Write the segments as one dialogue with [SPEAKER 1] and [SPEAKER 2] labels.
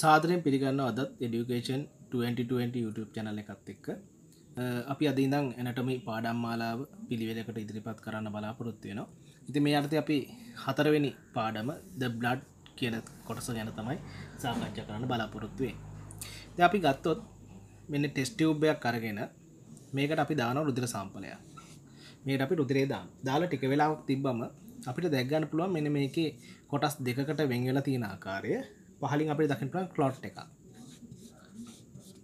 [SPEAKER 1] සාදරයෙන් පිළිගන්න අදත් එඩියුකේෂන් 2020 YouTube චැනල එකත් එක්ක අපි අදඉදං එනටම පාඩම් මාලාව පිළිවෙලකට ඉදිරිපත් කරන්න බලාපොරොත්තු වෙනවා ඉති මේ අර්ථ අපි හතරවෙනි පාඩම ද බ්ලඩ් කියන කොටස ගැන තමයි සාකච්ඡ කරන්න බලාපොරොත්තුවේ ද අපි ගත්තොත් මෙන්න ටෙස්ටියුබ්බයක් අරගෙන මේකට අපි දාන රුදිර සම්පලය මේට අපි රුදිරේ දාම් දාලා ටික වෙලාවක් තිබ්බම අපිට දැක්ගන්න පුළුවන් මෙන මේකේ කොටස් දෙකට වෙංවෙලා තියෙන ආකාරය පහලින් අපි දකිට කලොට් එක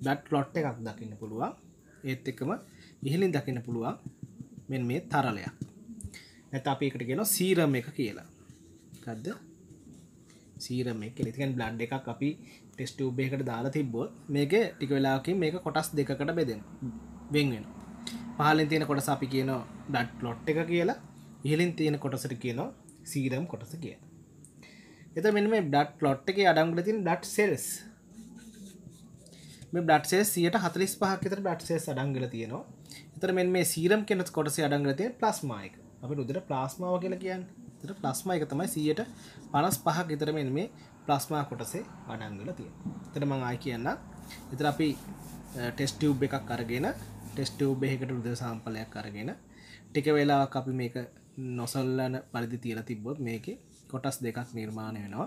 [SPEAKER 1] ඩට් ලොට් එකක් දකින්න පුළුවන් ඒත් එකම ඉහලින් දකින්න පුළුවන් මෙන් මේ තරලයක් නැත අපි එකට කියෙන සීරම එක කියලා ගදද සීරම එක ලිතිකන් බ්ලන්් එකක් අපි ටෙස්ට උබේකට දාලා තිබ්බොත් මේක ටික වෙලාකින් මේක කොටස් දෙකට බෙදෙන වෙන්වෙන පහලින් තියෙන කොටස අපි කියන ඩට් ලොට් එක කියලා ඉහලින් තියෙන කොටසට කියනවා සීරම් කොටස කිය එත මෙ මේ ඩට් ලොට් එක අඩංගල තින් ඩට් සෙරෙස් මේ ඩට්සේ සියට හතලිස් පහක්කතර ඩට්සේ අඩංගල තියෙනවා එතර මෙ මේ සීරම් කෙනත් කොටසේ අඩංගලතිය ප්ලස්මායක අප උදර ප්ලාස්මාව කියලා කියන්න තර ප්ලස්මා එක තමයි සියට පනස් පහක් ඉතර මෙ මේ ප්ලස්මා කොටසේ අඩංගල තිය තර මං ආය කියන්න එතර අපි ටෙස්ටියව් එකක් අරගෙන ටෙස්ටියව් බෙහකට උද සාම්පලයක් අරගෙන ටික වෙලාවක් අපි මේක නොසල්ලන පරිදි තියලා තිබ්බොත් මේකේ කොටස් දෙකක් නිර්මාණය වෙනවා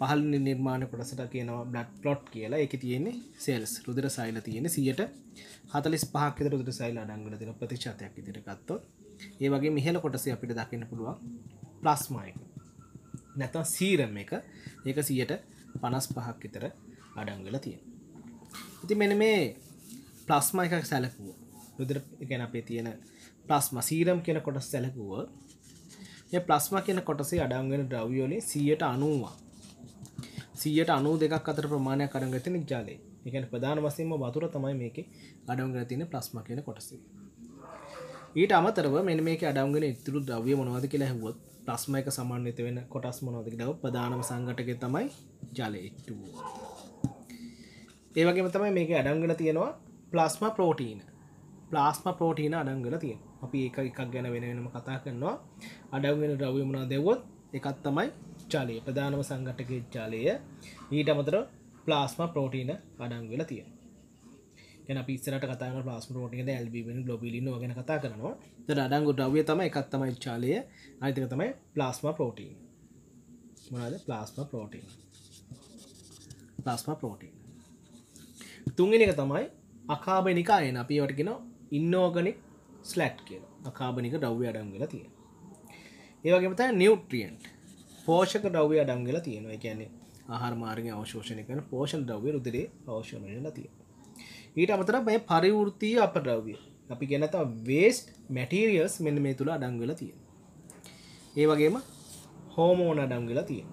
[SPEAKER 1] පහල් නිර්මාණ කොටසට කියනවා බ්ලට් ප්ලොට් කියලා එක තියෙන්නේ සෙල්ස් රුදර සයිල තියෙන සියට හතලිස් පහක්කෙත රුදර සයිල අඩංගල දෙන ප්‍රතිශතයක් ඉදිට ගත්තොත් ඒ වගේ මිහල කොටස අපිට දකින්න පුළුවන් ප්ලස්මයි නැතම් සීරම් එක ඒක සියට පනස් පහක් විතර අඩංගල තියෙන ඉති මෙන මේ ප්ලස්මයි එකක් සැලකුව රුදර ගැන අපේ තියෙන ප්ලස්ම සීරම් කියෙන කොටස් සැලකුව ය ප්ලස්ම කියන කොටසේ අඩංගෙන ද්‍රව්‍යෝලේ සියයට අනුවවා සියයට අනු දෙකක් අතර ප්‍රමාණයක් අඩංගතින ජාලය එකන ප්‍රධාන වසීම වතුර තමයි මේක අඩංගර තින ප්ලස්ම කියන කොටස ඊට අමතරව මෙ මේක අඩංගෙන ඉතුරු ද්‍රවිය මොනවද කියලා හැවොත් ප්ලස්ම එක සමාන්විත වෙන කොටස් මොනවදක දව ප්‍රධානම සංගටක තමයි ජලය ඒවගේම තමයි මේක අඩංගල තියෙනවා ප්ලස්ම ප්‍රෝටීන ප්ලාස්ම ප්‍රෝටීන අඩංගල තියෙන අපි ඒක එකක් ගැන වෙන වෙනම කතා කරනවා අඩක් වෙන ද්‍රව්‍යමනා දෙවොත් එකත් තමයි චාලය ප්‍රධානම සංගටක චාලය ඊට අමතර ප්ලාස්ම පෝටීන අඩං වෙලා තිය පිස්සරට කතා ප්ලාස් රෝටක ඇල්බෙන ලොබිලින ගැන කතා කරනවා ද අඩංගු ද්‍රව්‍ය තම එකත් තමයි චාලය අයිතික තමයි ප්ලාස්ම පෝටීන් මනද ප්ලාස්ම පෝටීන් ප්ලාස්ම පෝටීන් තුන්ගෙන එක තමයි අකාබනිකා එන අපි වටගෙන ඉන්නෝගනික් ස්ලට් කියලා කාබනික ඩව්්‍ය අඩම් වෙලා තියෙන ඒවගේමත නිියවට්‍රියන්ට් පෝෂක ඩව්්‍ය අඩම් වෙලා තියෙනවා කියන්නේ ආහාර මාර්ග අවශෝෂණය කරන පෝෂණ ද්‍රව්‍ය රුදරේ අවශෝෂණයලා තියෙන ඊට අමතර මේ පරිවෘතිය අප ද්‍රව්‍ය අපි ගැනත වේස්ට් මැටීරියල්ස් මෙන්න මේ තුළ අඩංගල තියෙන ඒ වගේම හෝමෝන අඩංගල තියෙන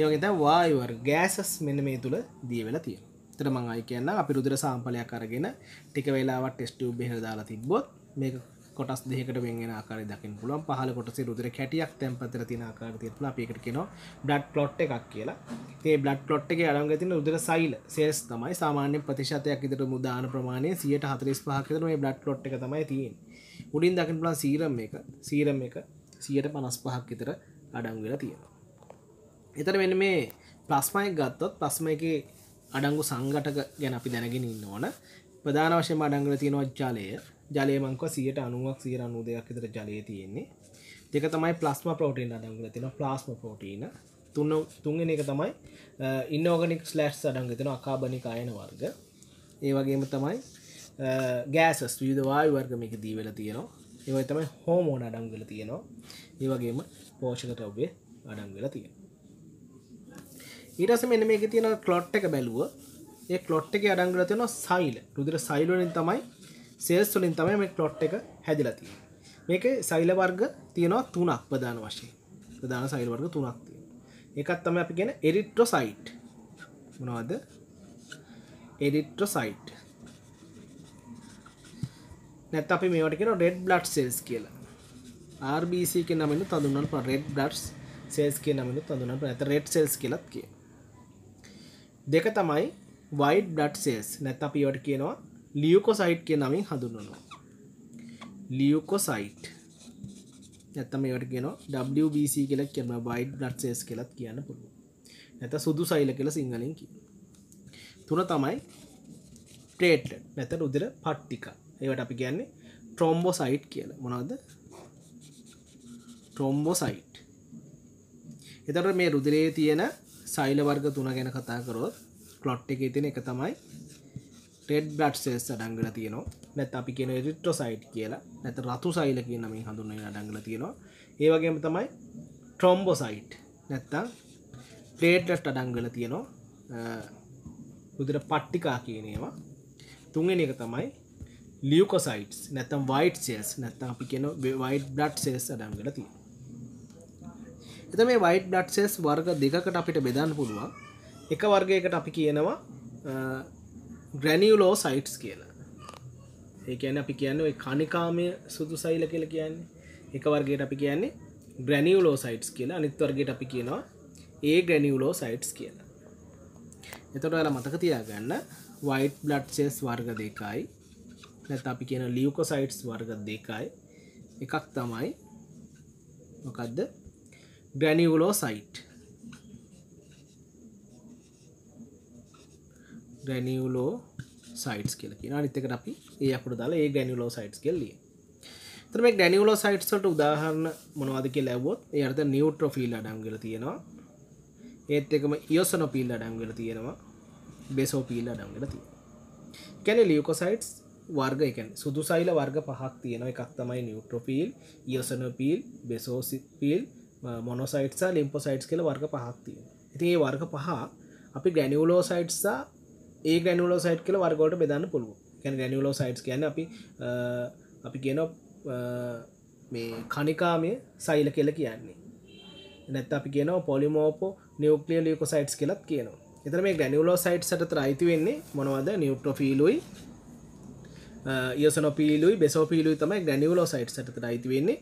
[SPEAKER 1] ඒවගේත වායවර් ගෑසස් මෙන්න මේ තුළ දිය වෙලා තියෙන තරමං අයි කියන්න අපි රුදර සාම්පලයක් අරගෙන ටික වෙලාවත් ටෙස්ටු බෙහදාලා තිබ්බොත් මේ කොටස් දෙකට වෙන ආකාරය දකින්න පුළුවන් පහළ කොටසේ රුධිර කැටියක් තැන්පතර තියෙන ආකාරය තියෙන පුළුවන් අපි ඒකට කියනවා බ්ලඩ් ප්ලොට් එකක් කියලා. ඉතින් මේ බ්ලඩ් ප්ලොට් එකේ අරන් ගතින රුධිර සෛල සෙල්ස් තමයි සාමාන්‍ය ප්‍රතිශතයක් විතර මුදාන ප්‍රමාණය 145ක් විතර මේ බ්ලඩ් ප්ලොට් එක තමයි තියෙන්නේ. උඩින් දකින්න පුළුවන් සීරම් එක සීරම් එක 155ක් විතර අඩංගු වෙලා තියෙනවා. එතන මෙන්න මේ ප්ලාස්මා එක ගත්තොත් ප්ලාස්මා එකේ අඩංගු සංඝටක ගැන අපි දැනගෙන ඉන්න ඕන. ප්‍රධාන වශයෙන්ම අඩංගු වෙලා තියෙනවා ජලය ජලයමංක සියට අනුවක් සිය අනු දෙයක් විතර ජලය තියෙන්නේ දෙක තමයි ප්ලස්ම පෝටීන් අදංගල තින ප්ලාස්ම පෝටීන තුන්න තුන්ගෙන එක තමයි ඉන්නෝගනික් ස්ලස්් අඩංග තින අකාබනික අයන වර්ග ඒ වගේම තමයි ගෑසස් විදවාය වර්ගමික දීවෙල තියෙනවා ඒවයි තමයි හෝමෝන අඩංගල තියෙනවා ඒ වගේම පෝෂකට ඔබේ අඩංගල තියෙන ඊටස මෙන මේක තියෙන කලොට් එක බැලුව ඒ කලොට් එක අඩංගල තියෙන සයිල් රුදිර සයිලෝනින් තමයි සෙල්ස් වලින් තමයි මේ ප්ලොට් එක හැදිලා තියෙන්නේ. මේකේ සෛල වර්ග තියෙනවා තුනක් ප්‍රධාන වශයෙන්. ප්‍රධාන සෛල වර්ග තුනක් තියෙනවා. ඒකත් තමයි අපි කියන එරිට්‍රොසයිට්. මොනවද? එරිට්‍රොසයිට්. නැත්නම් අපි මේවට කියන රෙඩ් බ්ලඩ් සෙල්ස් කියලා. RBC කියන නමින් තඳුන්වන පුළුවන් රෙඩ් බ්ලඩ් සෙල්ස් කියන නමින් තඳුන්වන පුළුවන්. නැත්නම් රෙඩ් සෙල්ස් කියලාත් කියනවා. දෙක තමයි වයිඩ් බ්ලඩ් සෙල්ස් නැත්නම් අපි ඒවට කියනවා ලියුකොසයිට් කිය නමින් හඳුන්වනවා ලියුකොසයිට් නැත්තම ඒවට කියනවා WBC කියල කියම බයිඩ් ්ලට්සේස් කෙලත් කියන්න පුළුව නැත සුදු සයිල කියල සිංහලින් කිය තුන තමයි ටේට් නැත රුදිර පට්ටික ඒවට අපි කියන්නේ ට්‍රෝම්බෝසයිට් කියල මොනද ට්‍රෝම්බෝසයිට් එතට මේ රුදිරේ තියෙන සයිල වර්ග තුන ගැන කතා කරොත් ක්ලොට් එක තින එක තමයි රෙඩ් බ්ලට් සෙස් අඩංගල තියෙනවා නැත් අපි කියන රිට්‍රොසයිට් කියලා නැත රතු සයිල කියන මේ හඳුන්න්නේ අඩංගල තියෙනවා ඒ වගේම තමයි ට්‍රොම්බෝසයිට් නැත්තං ප්ලේට්ලට් අඩංගල තියෙනවා උදර පට්ටිකා කියනේවා තුන්ගෙන එක තමයි ලියකසයිටස් නැතම් වයිට් සෙස් නැත්තම් අපි කියන වයිට් බ්ලට් සෙස් අඩංගල තියෙන එත මේ වයිට් බ්ලට් සෙස් වර්ග දෙකකට අපිට බෙදන්න පුළුවන් එක වර්ගයකට අපි කියනවා ග්‍රැනියුලෝ සයිට්ස් කියලා ඒකැන අපි කියන්න කනිකාමය සුදු සයිල කියල කියන්නේ එක වර්ගේට අපි කියන්නේ ග්‍රැනියුලෝ සයිට්ස් කියලා අනිත්වර්ගේට අපි කියනවා ඒ ග්‍රැනියුලෝ සයිට්ස් කියලා එතොට ල මතක තියාගන්න වයිට් බ්ලඩ්සෙස් වර්ග දෙකයි නැත අපි කියන ලියවකෝසයිට්ස් වර්ග දෙකයි එකක් තමයි මොකක්ද ග්‍රැනිවුලෝ සයිට් ග්‍රැනියුලෝ සයිටස් කියල කියෙන අනිතකට අපි ඒ අපට දාලා ඒ ගැනියුලෝ සයිටස් කෙල්ලිය තරම ගැනියුලෝ සයිට්සට උදාහරන්න මොනවාදක ලැබොත් එයට නිියවට්‍රොෆිල් අඩංගල තියෙනවා ඒත් එකම ඉියසන පිල් අඩංගල තියෙනවා බෙසෝ පිල් අඩංගල තිය කැන ලියකෝසයිටස් වර්ග එක සුදු සයිල වර්ග පහක් තියෙන එකක් තමයි නිියවට්‍රොෆිල් ඉියසන පිල් බෙසෝසිපිල් මොනොසයිට්සා ලිම්පොසයිටස් කෙල වර්ග පහක් තියෙන ඉතිඒ වර්ග පහ අපි ගැනියුලෝ සයිට්සා ඒ ග්‍රැනුලෝ සයිට් කළ වර්ගෝට බෙදන්න පුළුව කැන ග්‍රැනුලෝ සයිට් කියන්න අපි අපි කියන මේ කනිකාමය සයිල කියල කියන්නේ නැත් අපි කියන පොලිමෝපෝ නිියවක්ලිය ලියක සයිට්ස් කියලත් කියනවා එතර මේ ගැනිවලෝ සයිට් සට ්‍රයිති වෙන්නේ මොනවද නිියුට්‍රොෆිලුයි යසනොපිලුයි බෙසෝපිලු තමයි ගැනිවලෝ සයිට් සට ්‍රයිති වෙන්නේ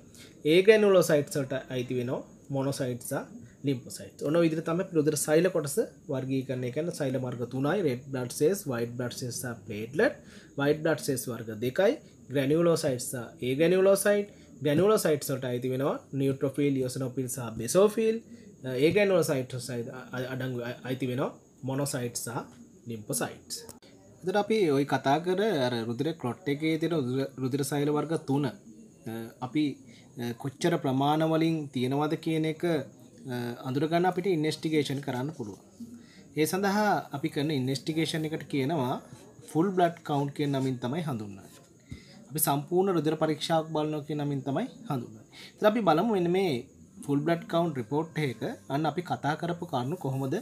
[SPEAKER 1] ඒ ගැනුලෝ සයිට් සට අයිති වෙනවා මොනොසයිට්සා ලිම්පසයිට් ඔන විදිර තම පිළොදර සයිල කොටස වර්ගී කරන්නේ කන්න සයිල මර්ග තුනයි red blood සේස් wide blood සේස් ප්ලේට්ලට් wide blood සේස් වර්ග දෙකයි ග්‍රැනියුලෝසයිට්ස ඒ ගැනියුලෝසයිට් ගැනියුලෝසයිට් සොට අයිති වෙනවා නියුට්‍රොෆිල් යෝසනොපිල් සහ බෙසෝෆිල් ඒ ගැනියුලෝසයිට් සයිඩ් අඩංගු අයිති වෙනවා මොනොසයිට් සහ ලිම්පසයිට්ස් එතට අපි ඔයි කතා කර අර රුදුර කොට් එකේ තියෙන රුදුර සෛල වර්ග තුන අපි කොච්චර ප්‍රමාණවලින් තියෙනවද කියන එක අඳුරගන්න අපිට ඉන්වස්ටිගේෂන් කරන්න පුළුවන් ඒ සඳහා අපි කරන ඉන්වස්ටිගේෂන් එකට කියනවා ෆුල් බ්ලඩ් කවුන්් කිය නමින් තමයි හඳුන්න අපි සම්පූර්ණ රුදර පරීක්ෂාවක් බලනෝ කිය නමින් තමයි හඳුන්න අපි බලමු එන්න මේ ෆුල් බ්ලඩ් කවුන්් රිපෝට් එක අන්න අපි කතා කරපු කාරණු කොහොමද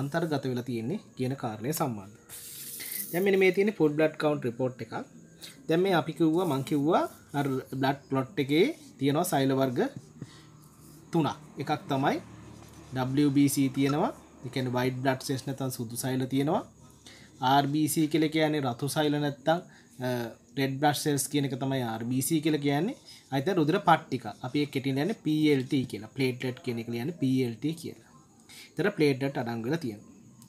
[SPEAKER 1] අන්තර්ගත වෙලා තියෙන්නේ කියන කාරණය සම්බන්ධ දැමනි මේ තියෙන ෆුල් බ්ලඩ් කවුන්් රිපෝට් එකක් දැම් මේ අපි කිව්වා මං කිව්වා බ්ලඩ් ප්ලොට් එකේ තියෙනවා සයිල වර්ග තුනක් එකක් තමයි WBC තියෙනවා එකන වයිඩ් බ්ලට් සෙස් නැතන් සුදු සයිල තියෙනවා RBC කළ කියන්නේ රතු සයිල නැත්තං රෙඩ් බ්ලට් සෙල්ස් කියන එක තමයි RBC කියල කියන්නේ අත රුදුර පට්ටික අපේ කෙටින් යන පLT කියලා පලේට් කෙනෙක යන පLT කියලා තර පලේට් අඩංගල තියෙන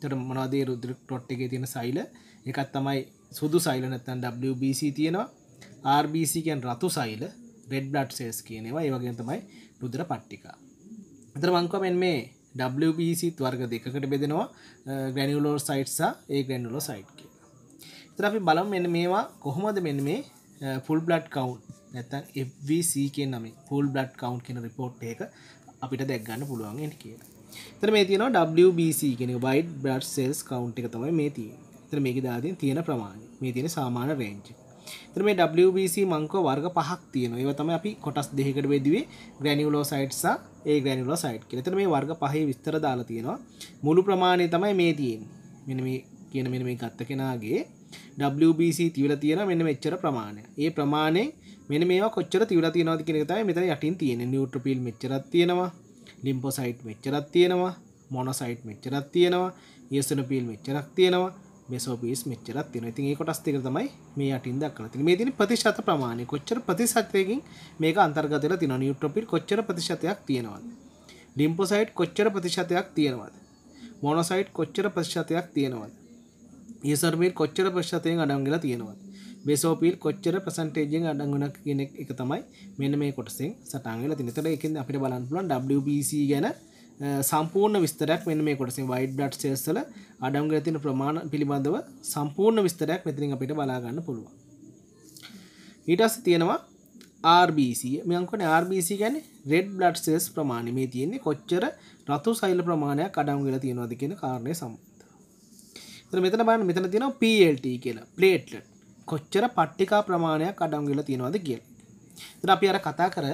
[SPEAKER 1] තර මොනවාදේ රුදුර ටොට් එක තියෙන සයිල එකත් තමයි සුදු සයිල නැත්තන් WBC තියෙනවා RBC කියන් රතු සයිල රෙඩ් බ්ලට් සෙස් කියනවා ඒවගේ තමයි රුදුර පට්ටිකා අතර මංකමෙන් මේ WBC වර්ග දෙකකට බෙදෙනවා ග්‍රැනිියලෝ සයිට්සා ඒ ග්‍රැන්ඩුලෝ සයිට් කිය තර අපි බලම් මෙන්න මේවා කොහොමද මෙන්න මේ ෆුල් බ්ලඩ් කවුන්් නැතන් FVC කිය නම ෆුල් බ්ලඩ් කවන්් කියෙන රිපෝට් එක අපිට දැක්ගන්න පුළුවන්ගෙන කිය තර මේ තියෙන WBC කෙන බයිඩ් බ්ලඩ් සෙල්ස් කවන්් එක තමයි මේ තිය තර මේක දාතින් තියෙන ප්‍රමාණ මේ තියෙන සාමාන රේංචි එතන මේ WBC මංකව වර්ග පහක් තියෙනවා. ඒවා තමයි අපි කොටස් දෙකකට බෙදුවේ ග්‍රැනියුලෝසයිට්ස් සහ ඒ ග්‍රැනියුලෝසයිට් කියලා. එතන මේ වර්ග පහේ විස්තර දාලා තියෙනවා. මුළු ප්‍රමාණය තමයි මේ තියෙන්නේ. මෙන්න මේ කියන මෙන්න මේ ගත්ත කෙනාගේ WBC තියලා තියෙන මෙන්න මෙච්චර ප්‍රමාණය. ඒ ප්‍රමාණයෙන් මෙන්න මේවා කොච්චර තියලා තියෙනවද කියන එක තමයි මෙතන යටින් තියෙන්නේ. නියුට්‍රොපිල් මෙච්චරක් තියෙනවා. ලිම්ෆෝසයිට් මෙච්චරක් තියෙනවා. මොනොසයිට් මෙච්චරක් තියෙනවා. ඊසනොපිල් මෙච්චරක් තියෙනවා. මේ සෝපීස් මෙච්චරත් තියෙන ඉතින් ඒ කොටස් දෙක තමයි මේ යටින් දක්වලා තියෙන්නේ මේ තියෙන ප්‍රතිශත ප්‍රමාණය කොච්චර ප්‍රතිශතයකින් මේක අන්තර්ගත වෙලා තියෙනවා නියුට්‍රොපිල් කොච්චර ප්‍රතිශතයක් තියෙනවද ලිම්ෆෝසයිට් කොච්චර ප්‍රතිශතයක් තියෙනවද මොනොසයිට් කොච්චර ප්‍රතිශතයක් තියෙනවද ඒසර්මීල් කොච්චර ප්‍රතිශතයෙන් අඩංගිලා තියෙනවද බේසෝපීල් කොච්චර ප්‍රසන්ටේජෙන් අඩංගුණ කියන එක තමයි මෙන්න මේ කොටසෙන් සටහන් වෙලා තියෙන. ඒතර ඒකෙන් අපිට බලන්න පුළුවන් WBC ගැන සම්පූර්ණ විස්තරයක් මෙන්න මේ කොටසින් වයිඩ් බ්ලඩ් සෙල්ස් වල අඩංගු වෙලා තියෙන ප්‍රමාණ පිළිබඳව සම්පූර්ණ විස්තරයක් මෙතනින් අපිට බලා ගන්න පුළුවන්. ඊට පස්සේ තියෙනවා RBC මෙයන්කොන RBC ගැන රෙඩ් බ්ලඩ් සෙල්ස් ප්‍රමාණය මේ තියෙන්නේ කොච්චර රතු සෛල ප්‍රමාණයක් අඩංගු වෙලා තියෙනවද කියන කාරණය සම්බන්ධව. එතන මෙතන බලන්න මෙතන තියෙනවා PLT කියලා ප්ලේට්ලට්. කොච්චර පට්ටිකා ප්‍රමාණයක් අඩංගු වෙලා තියෙනවද කියලා. එතන අපි අර කතා කර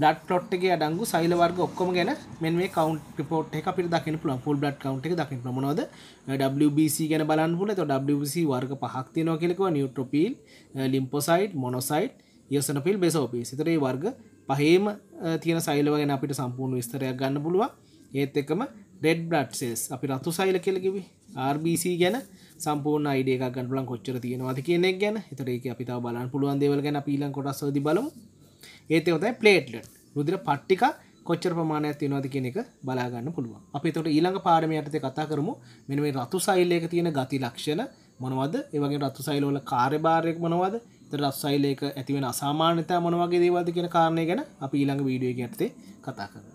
[SPEAKER 1] බ්ලඩ් ප්ලොට් එකේ අඩංගු සෛල වර්ග ඔක්කොම ගැන මෙන්න මේ කවුන්ට් රිපෝට් එක අපිට දකින්න පුළුවන් ෆුල් බ්ලඩ් කවුන්ට් එක දකින්න පුළුවන් මොනවද WBC ගැන බලන්න පුළුවන් එතකොට WBC වර්ග පහක් තියෙනවා කියලා කිව්වා නියුට්‍රොපීල් ලිම්ෆෝසයිට් මොනොසයිට් ඉයොසනොපීල් බෙසෝපීස් එතකොට මේ වර්ග පහේම තියෙන සෛලව ගැන අපිට සම්පූර්ණ විස්තරයක් ගන්න පුළුවන් ඒත් එක්කම රෙඩ් බ්ලඩ් සෙල්ස් අපි රතු සෛල කියලා කිව්වේ RBC ගැන සම්පූර්ණ අයිඩිය එකක් ගන්න පුළුවන් කොච්චර තියෙනවද කියන එක ගැන එතකොට ඒක අපි තව බලන්න පුළුවන් දේවල් ගැන අපි ඊළඟ කොටස් වලදී බලමු ඒත හොතයි පලේට්ලට් රුදිර පට්ටික කොච්චර ප්‍රමාණයක් තියෙනවද කියන එක බලාගන්න පුළුවන් අපි එතකොට ඊළඟ පාඩමේ යටතේ කතා කරමු මෙන්න මේ රතු සෛලයක තියෙන ගති ලක්ෂණ මොනවද ඒ වගේ රතු සෛල වල කාර්යභාරය මොනවද ඊට රතු සෛලයක ඇති වෙන අසාමාන්‍යතා මොන වගේ දේවල්ද කියන කාරණය ගැන අපි ඊළඟ වීඩියෝ එක යටතේ කතා කරමු